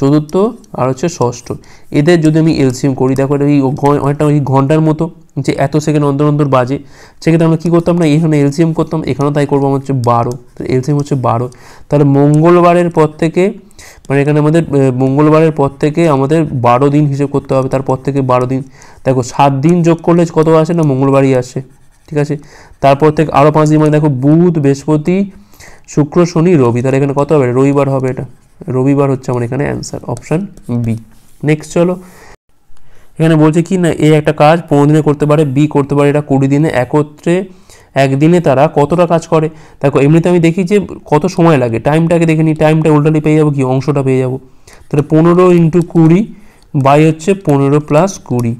চতুর্থ আর হচ্ছে ষষ্ঠ এদের যদি আমি এলসিএম করি দেখো এটা অনেকটা ওই ঘন্টার মতো যে এত সেকেন্ড অন্তর অন্তর বাজে সেক্ষেত্রে আমরা কী করতাম না এখানে এলসিএম করতাম এখানেও তাই করবো আমার হচ্ছে বারো এলসিএম হচ্ছে বারো তাহলে মঙ্গলবারের পর থেকে মানে এখানে আমাদের মঙ্গলবারের পর থেকে আমাদের বারো দিন হিসেব করতে হবে তারপর থেকে বারো দিন দেখো সাত দিন যোগ করলে কত আসে না মঙ্গলবারই আসে ঠিক আছে তারপর থেকে আরও পাঁচ দিন মানে দেখো বুধ বৃহস্পতি শুক্র শনি রবি তাহলে এখানে কত হবে রবিবার হবে এটা রবিবার হচ্ছে আমার এখানে অ্যান্সার অপশান বি নেক্সট চলো এখানে বলছে কি না এ একটা কাজ পনেরো দিনে করতে পারে বি করতে পারে এটা কুড়ি দিনে একত্রে একদিনে তারা কতটা কাজ করে দেখো এমনিতে আমি দেখি যে কত সময় লাগে টাইমটাকে দেখে নিই টাইমটা উল্টালি পেয়ে যাবো কি অংশটা পেয়ে যাবো তাহলে পনেরো ইন্টু কুড়ি বাই হচ্ছে পনেরো প্লাস কুড়ি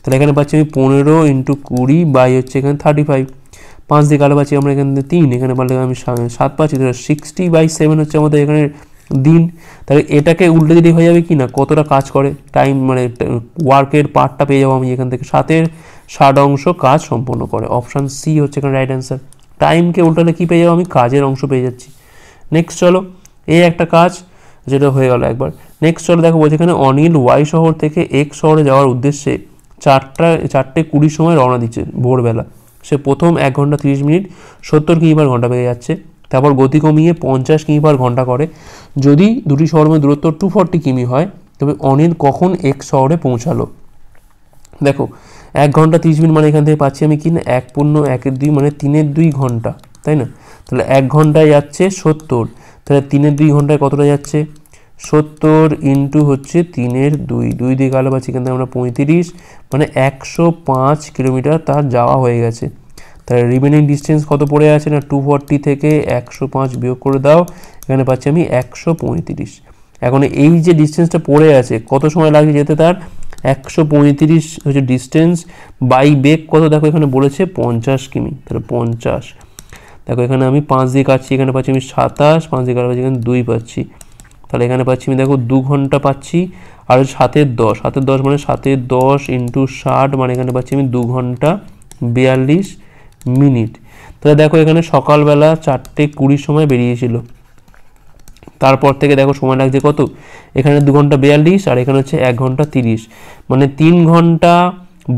তাহলে এখানে পাচ্ছি আমি পনেরো ইন্টু কুড়ি বাই হচ্ছে এখানে থার্টি ফাইভ পাঁচ দিকে আলো পাচ্ছি আমরা এখানে তিন এখানে পারলে আমি সাত পাচ্ছি তাহলে সিক্সটি বাই সেভেন হচ্ছে আমাদের এখানে দিন তাহলে এটাকে উল্টে দিলে হয়ে যাবে কি না কতটা কাজ করে টাইম মানে ওয়ার্কের পার্টটা পেয়ে যাবো আমি এখান থেকে সাতের ষাট অংশ কাজ সম্পন্ন করে অপশান সি হচ্ছে এখানে রাইট অ্যান্সার টাইমকে উল্টালে কী পেয়ে যাবো আমি কাজের অংশ পেয়ে যাচ্ছি নেক্সট চলো এই একটা কাজ যেটা হয়ে গেল একবার নেক্সট চলো দেখো বলছে এখানে অনিল ওয়াই শহর থেকে এক শহরে যাওয়ার উদ্দেশ্যে চারটা চারটে কুড়ির সময় রওনা দিচ্ছে ভোরবেলা সে প্রথম এক ঘন্টা তিরিশ মিনিট সত্তর কিলোমিটার ঘন্টা পেয়ে যাচ্ছে তারপর গতি কমিয়ে পঞ্চাশ কিমি পার ঘন্টা করে যদি দুটি শহরের মধ্যে দূরত্ব টু ফর্টি কিমি হয় তবে অনিল কখন এক শহরে পৌঁছালো দেখো এক ঘন্টা তিরিশ মিনিট মানে এখান থেকে পাচ্ছি আমি কি না এক পূর্ণ একের দুই মানে তিনের দুই ঘন্টা তাই না তাহলে এক ঘন্টায় যাচ্ছে সত্তর তাহলে তিনের দুই ঘন্টায় কতটা যাচ্ছে সত্তর ইন্টু হচ্ছে তিনের দুই দুই দিকে আলো পাচ্ছি এখান থেকে আমরা পঁয়ত্রিশ মানে একশো পাঁচ কিলোমিটার তার যাওয়া হয়ে গেছে তাহলে রিমেনিং ডিস্টেন্স কত পড়ে আছে না টু থেকে একশো পাঁচ বিয়োগ করে দাও এখানে পাচ্ছি আমি একশো পঁয়ত্রিশ এখন এই যে ডিস্টেন্সটা পড়ে আছে কত সময় লাগে যেতে তার একশো পঁয়ত্রিশ হচ্ছে ডিস্টেন্স বাই বেগ কত দেখো এখানে বলেছে পঞ্চাশ কিমি তাহলে পঞ্চাশ দেখো এখানে আমি পাঁচ দিয়ে কাটছি এখানে পাচ্ছি আমি সাতাশ পাঁচ দিয়ে কাটা পাচ্ছি এখানে দুই পাচ্ছি তাহলে এখানে পাচ্ছি আমি দেখো দু ঘন্টা পাচ্ছি আর সাতের দশ সাতের দশ মানে সাতের দশ ইন্টু ষাট মানে এখানে পাচ্ছি আমি দু ঘন্টা বিয়াল্লিশ মিনিট তাহলে দেখো এখানে সকালবেলা চারটে কুড়ির সময় বেরিয়েছিল তারপর থেকে দেখো সময় লাগছে কত এখানে দু ঘন্টা বিয়াল্লিশ আর এখানে হচ্ছে এক ঘন্টা তিরিশ মানে তিন ঘন্টা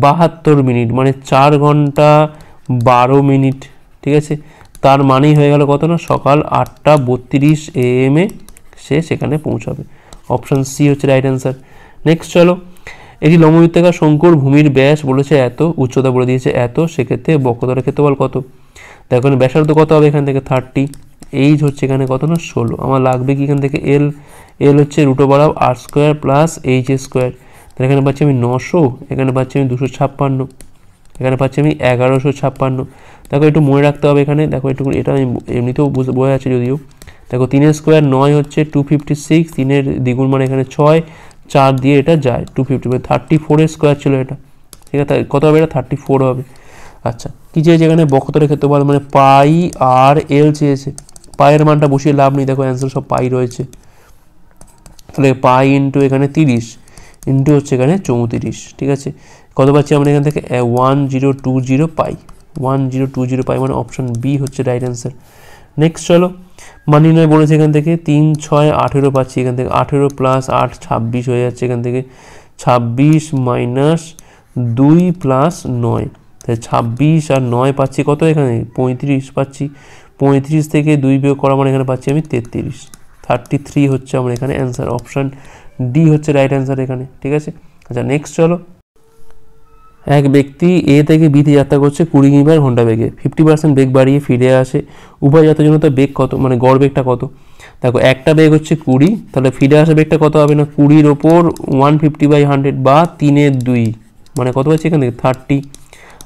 বাহাত্তর মিনিট মানে চার ঘন্টা বারো মিনিট ঠিক আছে তার মানেই হয়ে গেল কত না সকাল আটটা বত্রিশ এ এম এ সে সেখানে পৌঁছাবে অপশান সি হচ্ছে রাইট অ্যান্সার নেক্সট চলো এটি লম্ববৃত্তাকার শঙ্কুর ভূমির ব্যাস বলেছে এত উচ্চতা বলে দিয়েছে এত সেক্ষেত্রে ক্ষেত্রে ক্ষেত্রফল কত দেখো ব্যাসার্ধ কত হবে এখান থেকে থার্টি এইচ হচ্ছে এখানে কত না ষোলো আমার লাগবে কি এখান থেকে এল এল হচ্ছে রুটো বাড়াও R square plus H square তাহলে এখানে পাচ্ছি আমি নশো এখানে পাচ্ছি আমি দুশো ছাপ্পান্ন এখানে পাচ্ছি আমি এগারোশো ছাপ্পান্ন দেখো একটু মনে রাখতে হবে এখানে দেখো একটু এটা আমি এমনিতেও বয়ে আছে যদিও দেখো তিনের স্কোয়ার নয় হচ্ছে টু ফিফটি সিক্স তিনের দ্বিগুণ মানে এখানে ছয় চার দিয়ে এটা যায় টু ফিফটি বাই থার্টি ফোরের স্কোয়ার ছিল এটা ঠিক আছে কত হবে এটা থার্টি ফোর হবে আচ্ছা কী চেয়েছে এখানে ক্ষেত্রে ক্ষেত্রফল মানে পাই আর এল চেয়েছে পায়ের মানটা বসিয়ে লাভ নেই দেখো অ্যান্সার সব পাই রয়েছে তাহলে পাই ইন্টু এখানে তিরিশ ইন্টু হচ্ছে এখানে চৌত্রিশ ঠিক আছে কত পাচ্ছি আমরা এখান থেকে one zero two zero pi one zero two zero pi মানে অপশান বি হচ্ছে রাইট অ্যান্সার নেক্সট চলো মান নির্ণয় বলেছে এখান থেকে তিন ছয় আঠেরো পাচ্ছি এখান থেকে আঠেরো প্লাস আট ছাব্বিশ হয়ে যাচ্ছে এখান থেকে ছাব্বিশ মাইনাস দুই প্লাস নয় তাহলে ছাব্বিশ আর নয় পাচ্ছি কত এখানে পঁয়ত্রিশ পাচ্ছি পঁয়ত্রিশ থেকে দুই বিয়োগ করা মানে এখানে পাচ্ছি আমি তেত্রিশ থার্টি থ্রি হচ্ছে আমার এখানে অ্যান্সার অপশান ডি হচ্ছে রাইট অ্যান্সার এখানে ঠিক আছে আচ্ছা নেক্সট চলো এক ব্যক্তি এ থেকে বিতে যাত্রা করছে কুড়ি কিংবা ঘন্টা বেগে ফিফটি পার্সেন্ট বেগ বাড়িয়ে ফিরে আসে উভয় যাত্রার জন্য তার বেগ কত মানে গড় বেগটা কত দেখো একটা বেগ হচ্ছে কুড়ি তাহলে ফিরে আসা বেগটা কত হবে না কুড়ির ওপর ওয়ান ফিফটি বাই হান্ড্রেড বা তিনের দুই মানে কত পাচ্ছি এখান থেকে থার্টি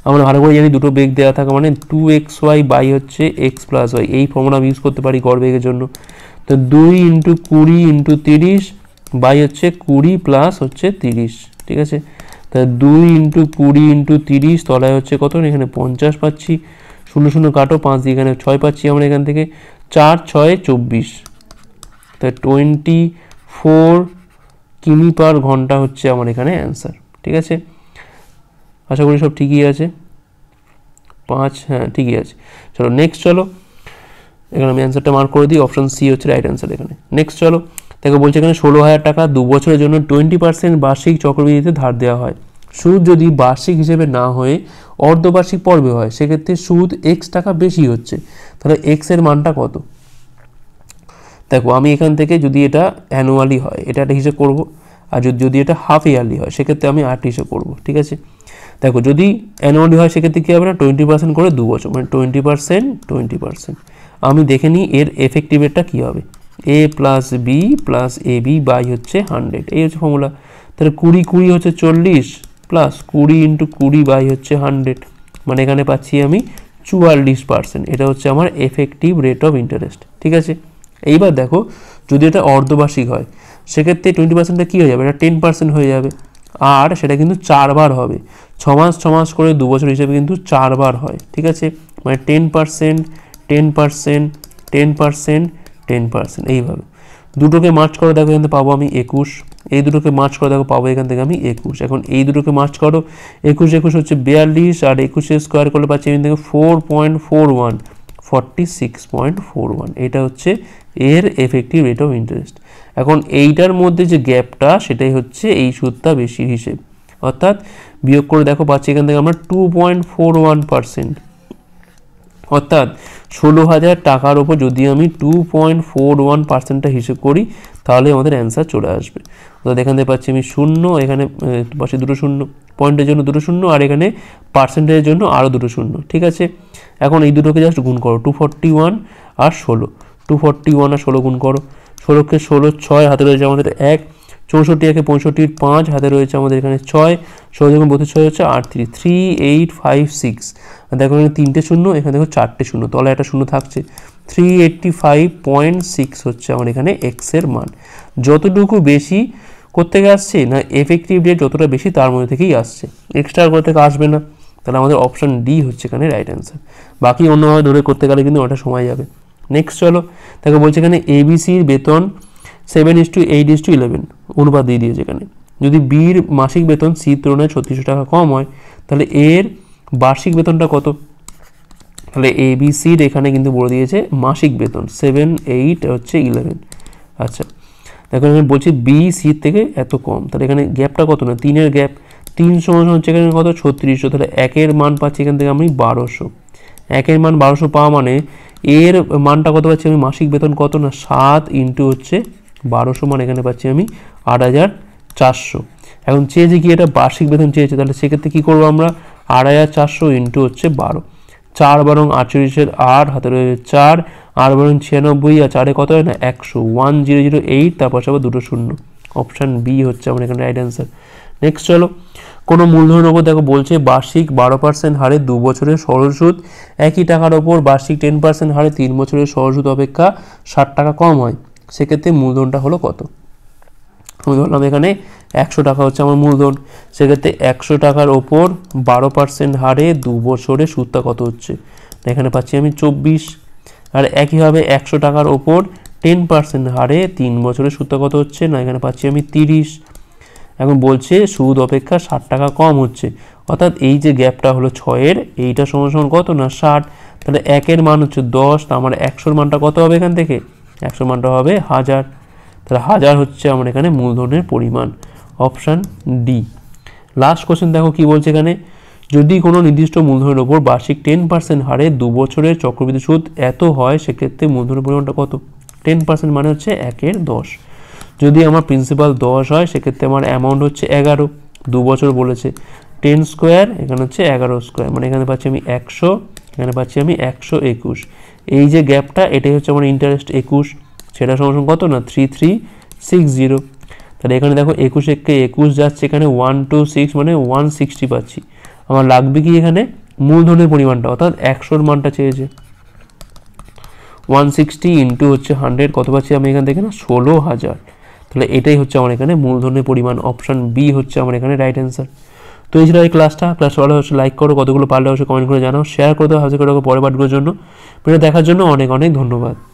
আমরা ভালো করে জানি দুটো বেগ দেওয়া থাকে মানে টু এক্স ওয়াই বাই হচ্ছে এক্স প্লাস ওয়াই এই ফর্মুলা আমি ইউজ করতে পারি গড় বেগের জন্য তো দুই ইন্টু কুড়ি ইন্টু তিরিশ বাই হচ্ছে কুড়ি প্লাস হচ্ছে তিরিশ ঠিক আছে তাহলে দুই ইন্টু কুড়ি ইন্টু তিরিশ তলায় হচ্ছে কত এখানে পঞ্চাশ পাচ্ছি শূন্য শূন্য কাটো পাঁচ দিয়ে এখানে ছয় পাচ্ছি আমরা এখান থেকে চার ছয় চব্বিশ তাহলে টোয়েন্টি ফোর কিমি পার ঘন্টা হচ্ছে আমার এখানে অ্যান্সার ঠিক আছে আশা করি সব ঠিকই আছে পাঁচ হ্যাঁ ঠিকই আছে চলো নেক্সট চলো এখানে আমি অ্যান্সারটা মার্ক করে দিই অপশান সি হচ্ছে রাইট অ্যান্সার এখানে নেক্সট চলো দেখো বলছে এখানে ষোলো হাজার টাকা দু বছরের জন্য টোয়েন্টি পার্সেন্ট বার্ষিক চক্রবৃদ্ধিতে ধার দেওয়া হয় সুদ যদি বার্ষিক হিসেবে না হয়ে অর্ধবার্ষিক পর্বে হয় সেক্ষেত্রে সুদ এক্স টাকা বেশি হচ্ছে তাহলে এক্সের মানটা কত দেখো আমি এখান থেকে যদি এটা অ্যানুয়ালি হয় এটা একটা হিসেব করবো আর যদি এটা হাফ ইয়ারলি হয় সেক্ষেত্রে আমি আট হিসেব করব ঠিক আছে দেখো যদি অ্যানুয়ালি হয় সেক্ষেত্রে কী হবে না টোয়েন্টি পার্সেন্ট করে দু বছর মানে টোয়েন্টি পার্সেন্ট টোয়েন্টি পার্সেন্ট আমি দেখে নিই এর এফেক্টিভ রেটটা কী হবে A plus B plus A B by হচ্ছে হান্ড্রেড এই হচ্ছে ফর্মুলা তাহলে কুড়ি কুড়ি হচ্ছে চল্লিশ প্লাস কুড়ি ইন্টু কুড়ি বাই হচ্ছে হান্ড্রেড মানে এখানে পাচ্ছি আমি চুয়াল্লিশ পার্সেন্ট এটা হচ্ছে আমার এফেক্টিভ রেট অফ ইন্টারেস্ট ঠিক আছে এইবার দেখো যদি এটা অর্ধবার্ষিক হয় সেক্ষেত্রে টোয়েন্টি পার্সেন্টটা কী হয়ে যাবে এটা টেন পার্সেন্ট হয়ে যাবে আর সেটা কিন্তু চারবার হবে ছ মাস ছ মাস করে দু বছর হিসেবে কিন্তু চারবার হয় ঠিক আছে মানে ten percent ten percent ten percent ten percent এইভাবে দুটোকে মার্চ করে দেখো এখান পাবো আমি একুশ এই দুটোকে মার্চ করে দেখো পাবো এখান থেকে আমি একুশ এখন এই দুটোকে মার্চ করো একুশ একুশ হচ্ছে বিয়াল্লিশ আর একুশে স্কোয়ার করলে পাচ্ছি এখান থেকে four point four one forty six point four one এটা হচ্ছে এর এফেক্টিভ রেট অফ ইন্টারেস্ট এখন এইটার মধ্যে যে গ্যাপটা সেটাই হচ্ছে এই সুদটা বেশি হিসেব অর্থাৎ বিয়োগ করে দেখো পাচ্ছি এখান থেকে আমরা two point four one percent অর্থাৎ ষোলো হাজার টাকার ওপর যদি আমি টু পয়েন্ট ফোর ওয়ান পার্সেন্টটা হিসেব করি তাহলে আমাদের অ্যান্সার চলে আসবে অর্থাৎ এখান থেকে পাচ্ছি আমি শূন্য এখানে পাশে দুটো শূন্য পয়েন্টের জন্য দুটো শূন্য আর এখানে পার্সেন্টেজের জন্য আরও দুটো শূন্য ঠিক আছে এখন এই দুটোকে জাস্ট গুণ করো টু ফর্টি ওয়ান আর ষোলো টু ফর্টি ওয়ান আর ষোলো গুণ করো ষোলোকে ষোলো ছয় হাতে রয়েছে আমাদের এক চৌষট্টি একে পঁয়ষট্টির পাঁচ হাতে রয়েছে আমাদের এখানে ছয় ষোলো যখন বত্রিশ ছয় হচ্ছে আট three three eight five six দেখো এখানে তিনটে শূন্য এখানে দেখো চারটে শূন্য তলে একটা শূন্য থাকছে three eighty five point six হচ্ছে আমার এখানে এক্সের মান যতটুকু বেশি কোথেকে আসছে না এফেক্টিভ ডেট যতটা বেশি তার মধ্যে থেকেই আসছে এক্সট্রা কোথা থেকে আসবে না তাহলে আমাদের অপশান ডি হচ্ছে এখানে রাইট অ্যান্সার বাকি অন্যভাবে ধরে করতে গেলে কিন্তু অনেকটা সময় যাবে নেক্সট চলো তাকে বলছে এখানে এবিসির বেতন seven is two eight is two eleven অনুপাত দিয়ে দিয়েছে এখানে যদি বির মাসিক বেতন সির তুলনায় ছত্রিশশো টাকা কম হয় তাহলে এর বার্ষিক বেতনটা কত তাহলে এ বি সির এখানে কিন্তু বলে দিয়েছে মাসিক বেতন সেভেন এইট হচ্ছে ইলেভেন আচ্ছা দেখুন এখানে বলছি বি সির থেকে এত কম তাহলে এখানে গ্যাপটা কত না তিনের গ্যাপ তিন সমান হচ্ছে এখানে কত ছত্রিশশো তাহলে একের মান পাচ্ছি এখান থেকে আমি বারোশো একের মান বারোশো পাওয়া মানে এর মানটা কত পাচ্ছি আমি মাসিক বেতন কত না সাত ইন্টু হচ্ছে বারোশো সমান এখানে পাচ্ছি আমি আট হাজার চারশো এখন চেয়েছে কি এটা বার্ষিক বেতন চেয়েছে তাহলে সেক্ষেত্রে কী করবো আমরা আট হাজার চারশো ইন্টু হচ্ছে বারো চার বারং আটচল্লিশের আট হাতে রয়েছে চার আট বারং ছিয়ানব্বই আর চারে কত হয় না একশো ওয়ান জিরো জিরো এইট তারপর আবার দুটো শূন্য অপশান বি হচ্ছে আমার এখানে রাইট অ্যান্সার নেক্সট চলো কোনো মূলধন ওপর দেখো বলছে বার্ষিক বারো পার্সেন্ট হারে দু বছরের সরল সুদ একই টাকার ওপর বার্ষিক টেন পার্সেন্ট হারে তিন বছরের সরল সুদ অপেক্ষা ষাট টাকা কম হয় সেক্ষেত্রে মূলধনটা হলো কত আমি ধরলাম এখানে একশো টাকা হচ্ছে আমার মূলধন সেক্ষেত্রে একশো টাকার ওপর বারো পার্সেন্ট হারে দু বছরে সুদটা কত হচ্ছে এখানে পাচ্ছি আমি চব্বিশ আর একইভাবে একশো টাকার ওপর টেন পার্সেন্ট হারে তিন বছরের সুদটা কত হচ্ছে না এখানে পাচ্ছি আমি তিরিশ এখন বলছে সুদ অপেক্ষা ষাট টাকা কম হচ্ছে অর্থাৎ এই যে গ্যাপটা হলো ছয়ের এইটা সমান সমান কত না ষাট তাহলে একের মান হচ্ছে দশ তার মানে একশোর মানটা কত হবে এখান থেকে একশো মানটা হবে হাজার তাহলে হাজার হচ্ছে আমার এখানে মূলধনের পরিমাণ অপশান ডি লাস্ট কোশ্চেন দেখো কি বলছে এখানে যদি কোনো নির্দিষ্ট মূলধনের ওপর বার্ষিক টেন পার্সেন্ট হারে দু বছরের চক্রবৃদ্ধি সুদ এত হয় সেক্ষেত্রে মূলধনের পরিমাণটা কত টেন পার্সেন্ট মানে হচ্ছে একের দশ যদি আমার প্রিন্সিপাল দশ হয় সেক্ষেত্রে আমার অ্যামাউন্ট হচ্ছে এগারো দু বছর বলেছে টেন স্কোয়ার এখানে হচ্ছে এগারো স্কোয়ার মানে এখানে পাচ্ছি আমি একশো এখানে পাচ্ছি আমি একশো একুশ এই যে গ্যাপটা এটাই হচ্ছে আমার ইন্টারেস্ট একুশ সেটা সমান কত না থ্রি থ্রি সিক্স জিরো তাহলে এখানে দেখো একুশ এককে একুশ যাচ্ছে এখানে ওয়ান টু সিক্স মানে ওয়ান সিক্সটি পাচ্ছি আমার লাগবে কি এখানে মূলধনের পরিমাণটা অর্থাৎ একশোর মানটা চেয়েছে ওয়ান সিক্সটি ইন্টু হচ্ছে হান্ড্রেড কত পাচ্ছি আমি এখান থেকে না ষোলো হাজার তাহলে এটাই হচ্ছে আমার এখানে মূলধনের পরিমাণ অপশান বি হচ্ছে আমার এখানে রাইট অ্যান্সার তো এই ছিল এই ক্লাসটা ক্লাসটা ভালো হচ্ছে লাইক করো কতগুলো পারলে অবশ্যই কমেন্ট করে জানাও শেয়ার করে দাও হাজার করে পরে পাঠগুলোর জন্য ভিডিও দেখার জন্য অনেক অনেক ধন্যবাদ